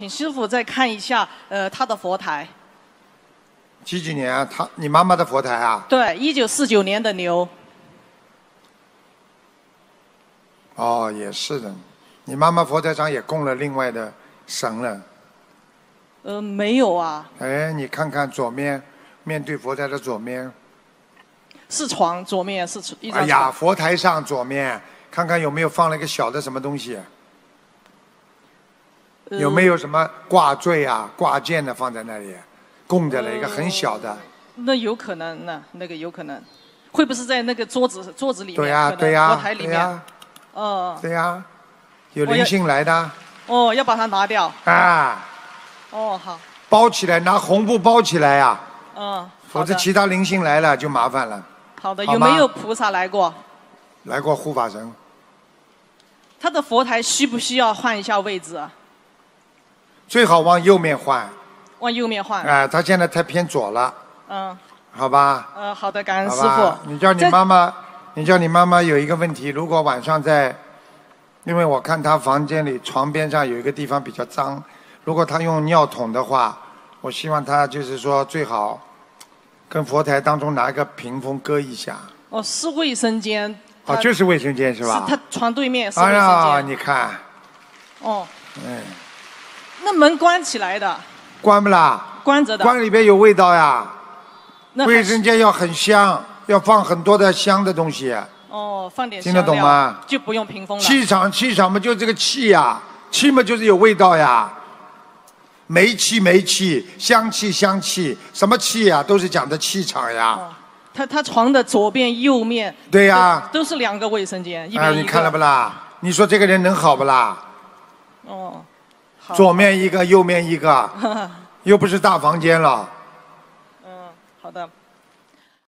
请师傅再看一下，呃，他的佛台。几几年？啊？他你妈妈的佛台啊？对，一九四九年的牛。哦，也是的，你妈妈佛台上也供了另外的神了。呃，没有啊。哎，你看看左面，面对佛台的左面，是床，左面是床。哎呀，佛台上左面，看看有没有放了一个小的什么东西。有没有什么挂坠啊、挂件的放在那里供着了？一个很小的，那有可能呢。那个有可能，会不会是在那个桌子桌子里面？对呀，对呀，里面。哦，对呀，有灵性来的。哦，要把它拿掉。啊，哦，好。包起来，拿红布包起来呀。嗯，否则其他灵性来了就麻烦了。好的，有没有菩萨来过？来过护法神。他的佛台需不需要换一下位置？最好往右面换，往右面换。哎，他现在太偏左了。嗯，好吧。呃，好的，感恩师傅。你叫你妈妈，你叫你妈妈有一个问题，如果晚上在，因为我看他房间里床边上有一个地方比较脏，如果他用尿桶的话，我希望他就是说最好，跟佛台当中拿一个屏风隔一下。哦，是卫生间。哦，就是卫生间是吧？他床对面是卫生间。哎呀，你看。哦。嗯。那门关起来的，关不啦？关着的，关里边有味道呀。那卫生间要很香，要放很多的香的东西。哦，放点听得懂吗？就不用屏风了。气场，气场嘛，就这个气呀，气嘛就是有味道呀。煤气，煤气，香气，香气，什么气呀？都是讲的气场呀。他他床的左边、右面，对呀，都是两个卫生间。啊，你看了不啦？你说这个人能好不啦？哦。左面一个，右面一个，又不是大房间了。嗯，好的。